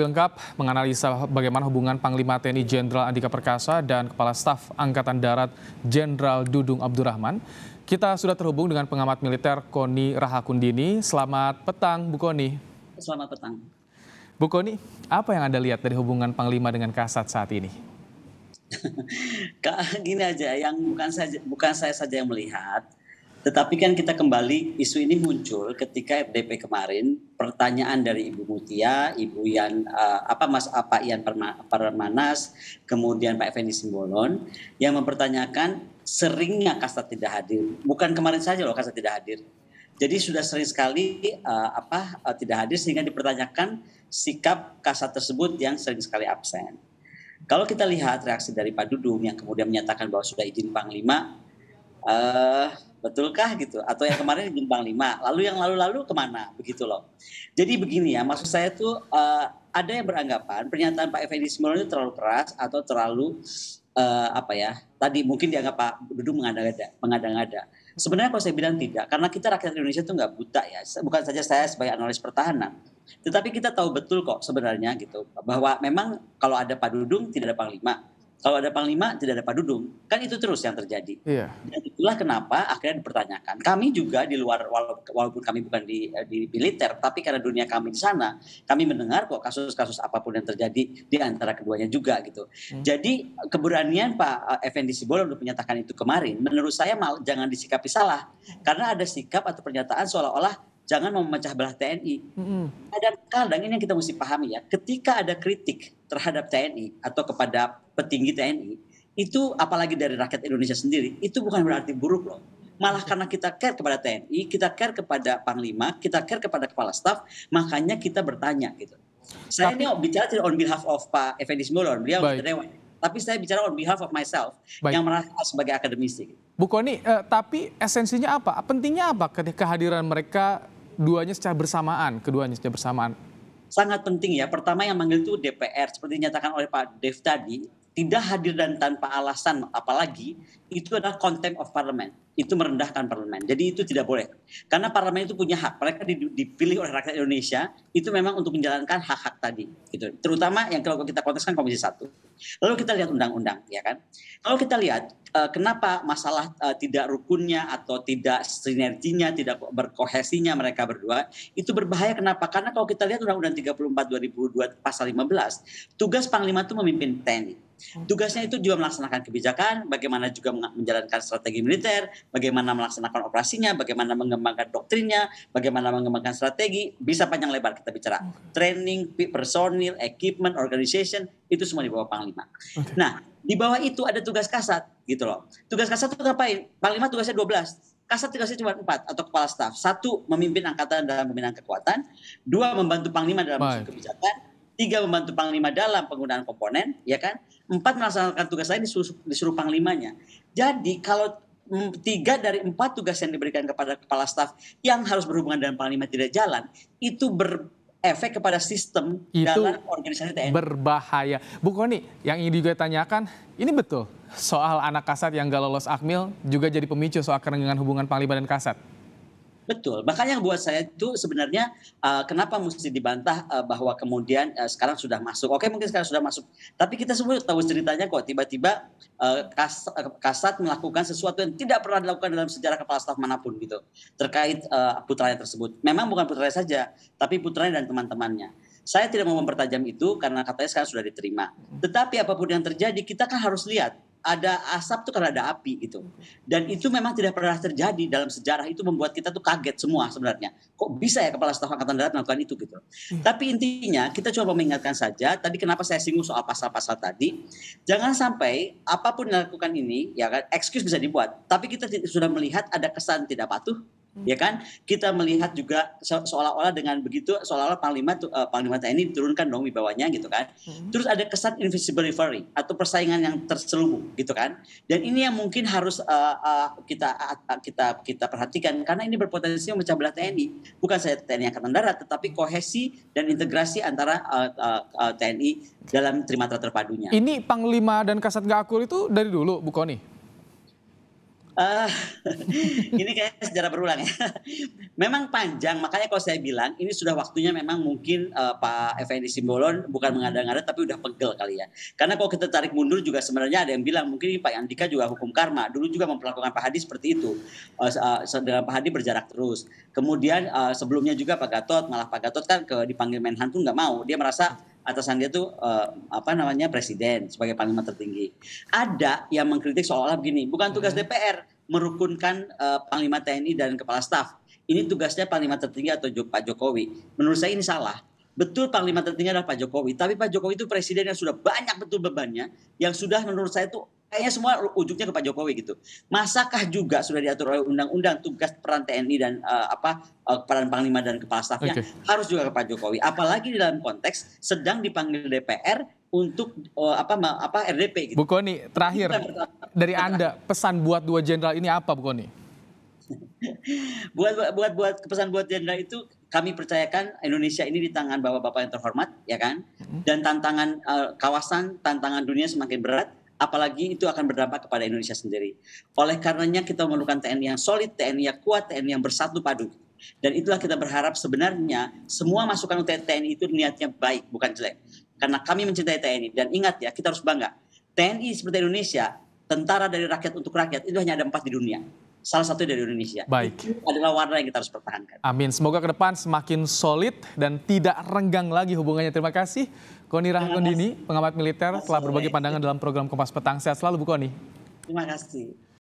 Lebih lengkap menganalisa bagaimana hubungan Panglima TNI Jenderal Andika Perkasa dan Kepala Staf Angkatan Darat Jenderal Dudung Abdurrahman. Kita sudah terhubung dengan pengamat militer Koni Rahakundini. Selamat petang, Bu Koni. Selamat petang. Bu Koni, apa yang Anda lihat dari hubungan Panglima dengan Kasat saat ini? Kak, gini aja, yang bukan saya bukan saya saja yang melihat, tetapi kan kita kembali isu ini muncul ketika FDP kemarin pertanyaan dari Ibu Mutia, Ibu Yan uh, apa Mas apa Ian Permanas, kemudian Pak Effendi Simbolon yang mempertanyakan seringnya Kasta tidak hadir. Bukan kemarin saja loh Kasta tidak hadir. Jadi sudah sering sekali uh, apa uh, tidak hadir sehingga dipertanyakan sikap Kasta tersebut yang sering sekali absen. Kalau kita lihat reaksi dari Pak Dudung yang kemudian menyatakan bahwa sudah izin Panglima eh uh, betulkah gitu atau yang kemarin di bintang 5 lalu yang lalu-lalu kemana begitu loh jadi begini ya maksud saya tuh uh, ada yang beranggapan pernyataan Pak Effendi Simbolon itu terlalu keras atau terlalu uh, apa ya tadi mungkin dianggap Pak Dudung mengada-ngada mengada-ngada sebenarnya kalau saya bilang tidak karena kita rakyat Indonesia itu nggak buta ya bukan saja saya sebagai analis pertahanan tetapi kita tahu betul kok sebenarnya gitu bahwa memang kalau ada Pak Dudung tidak ada Panglima kalau ada panglima, tidak ada padudung. Kan itu terus yang terjadi. Iya. Dan itulah kenapa akhirnya dipertanyakan. Kami juga di luar, walaupun kami bukan di, eh, di militer, tapi karena dunia kami di sana, kami mendengar kok kasus-kasus apapun yang terjadi di antara keduanya juga gitu. Hmm. Jadi keberanian Pak Effendi eh, Sibolon untuk menyatakan itu kemarin, menurut saya mal, jangan disikapi salah. Karena ada sikap atau pernyataan seolah-olah jangan memecah belah TNI. Kadang-kadang ini yang kita mesti pahami ya, ketika ada kritik terhadap TNI atau kepada petinggi TNI, itu apalagi dari rakyat Indonesia sendiri, itu bukan berarti buruk loh. Malah karena kita care kepada TNI, kita care kepada Panglima, kita care kepada Kepala Staf, makanya kita bertanya gitu. Saya Tapi, ini bicara tidak on behalf of Pak Effendi Simbolon, beliau Dewan tapi saya bicara on behalf of myself Baik. yang merasa sebagai akademisi. Bu Koni, eh, tapi esensinya apa? Pentingnya apa kehadiran mereka duanya secara bersamaan, keduanya secara bersamaan? Sangat penting ya. Pertama yang manggil itu DPR. Seperti dinyatakan oleh Pak Dev tadi, tidak hadir dan tanpa alasan apalagi itu adalah contempt of parliament itu merendahkan parlemen jadi itu tidak boleh karena parlemen itu punya hak mereka dipilih oleh rakyat Indonesia itu memang untuk menjalankan hak-hak tadi gitu terutama yang kalau kita konteskan komisi satu lalu kita lihat undang-undang ya kan kalau kita lihat eh, kenapa masalah eh, tidak rukunnya atau tidak sinerginya tidak berkohesinya mereka berdua itu berbahaya kenapa karena kalau kita lihat undang-undang 34 2002 pasal 15 tugas panglima itu memimpin TNI Tugasnya itu juga melaksanakan kebijakan, bagaimana juga menjalankan strategi militer, bagaimana melaksanakan operasinya, bagaimana mengembangkan doktrinnya, bagaimana mengembangkan strategi, bisa panjang lebar kita bicara. Training, personil, equipment, organization, itu semua di bawah panglima. Okay. Nah, di bawah itu ada tugas kasat gitu loh. Tugas kasat itu ngapain? Panglima tugasnya 12 kasat tugasnya cuma empat atau kepala staf. Satu, memimpin angkatan dalam pembinaan kekuatan. Dua, membantu panglima dalam Baik. kebijakan tiga membantu panglima dalam penggunaan komponen, ya kan? Empat melaksanakan tugas lain disuruh, disuruh panglimanya. Jadi kalau tiga dari empat tugas yang diberikan kepada kepala staf yang harus berhubungan dengan panglima tidak jalan, itu ber efek kepada sistem itu dalam organisasi TNI. Berbahaya. Bu Koni, yang ini juga tanyakan, ini betul soal anak kasat yang gak lolos akmil juga jadi pemicu soal kerenggangan hubungan Panglima dan kasat? Betul. Makanya buat saya itu sebenarnya uh, kenapa mesti dibantah uh, bahwa kemudian uh, sekarang sudah masuk. Oke, mungkin sekarang sudah masuk. Tapi kita semua tahu ceritanya kok tiba-tiba uh, kas, kasat melakukan sesuatu yang tidak pernah dilakukan dalam sejarah kepala staf manapun gitu. Terkait uh, putranya tersebut. Memang bukan putranya saja, tapi putranya dan teman-temannya. Saya tidak mau mempertajam itu karena katanya sekarang sudah diterima. Tetapi apapun yang terjadi, kita kan harus lihat ada asap tuh karena ada api gitu. Dan itu memang tidak pernah terjadi dalam sejarah itu membuat kita tuh kaget semua sebenarnya. Kok bisa ya kepala staf angkatan darat melakukan itu gitu. Hmm. Tapi intinya kita coba mengingatkan saja tadi kenapa saya singgung soal pasal-pasal tadi. Jangan sampai apapun yang dilakukan ini ya kan excuse bisa dibuat, tapi kita sudah melihat ada kesan tidak patuh Hmm. ya kan kita melihat juga se seolah-olah dengan begitu seolah-olah panglima uh, panglima TNI diturunkan dong di bawahnya gitu kan hmm. terus ada kesan invisible rivalry atau persaingan yang terselubung gitu kan dan ini yang mungkin harus uh, uh, kita uh, kita kita perhatikan karena ini berpotensi memecah belah TNI bukan saja TNI Angkatan Darat tetapi kohesi dan integrasi antara uh, uh, uh, TNI dalam trimatra terpadunya ini panglima dan kasat gakul itu dari dulu Bu Koni Uh, ini kayak sejarah berulang ya. Memang panjang, makanya kalau saya bilang ini sudah waktunya memang mungkin uh, Pak Effendi Simbolon bukan mengada-ngada tapi udah pegel kali ya. Karena kalau kita tarik mundur juga sebenarnya ada yang bilang mungkin Pak Andika juga hukum karma. Dulu juga memperlakukan Pak Hadi seperti itu. Uh, uh, dengan Pak Hadi berjarak terus. Kemudian uh, sebelumnya juga Pak Gatot, malah Pak Gatot kan ke dipanggil Menhan tuh nggak mau. Dia merasa atasan dia tuh uh, apa namanya presiden sebagai panglima tertinggi. Ada yang mengkritik seolah olah begini, bukan hmm. tugas DPR merukunkan uh, panglima TNI dan kepala staf. Ini tugasnya panglima tertinggi atau Pak Jokowi. Menurut saya ini salah. Betul panglima tertinggi adalah Pak Jokowi, tapi Pak Jokowi itu presiden yang sudah banyak betul bebannya, yang sudah menurut saya itu kayaknya semua ujungnya ke Pak Jokowi gitu. Masakah juga sudah diatur oleh undang-undang tugas peran TNI dan uh, apa uh, peran panglima dan kepala stafnya okay. harus juga ke Pak Jokowi. Apalagi di dalam konteks sedang dipanggil DPR untuk uh, apa apa RDP gitu. Bu Koni, terakhir dari Anda pesan buat dua jenderal ini apa Bu Koni? buat buat buat pesan buat jenderal itu kami percayakan Indonesia ini di tangan bapak-bapak yang terhormat ya kan mm-hmm. dan tantangan uh, kawasan tantangan dunia semakin berat apalagi itu akan berdampak kepada Indonesia sendiri oleh karenanya kita memerlukan TNI yang solid TNI yang kuat TNI yang bersatu padu dan itulah kita berharap sebenarnya semua masukan untuk TNI itu niatnya baik bukan jelek karena kami mencintai TNI dan ingat ya kita harus bangga TNI seperti Indonesia tentara dari rakyat untuk rakyat itu hanya ada empat di dunia salah satu dari Indonesia. Baik. Itu adalah warna yang kita harus pertahankan. Amin. Semoga ke depan semakin solid dan tidak renggang lagi hubungannya. Terima kasih Koni Rahkondini, pengamat militer, telah berbagi pandangan dalam program Kompas Petang. Sehat selalu Bu Koni. Terima kasih.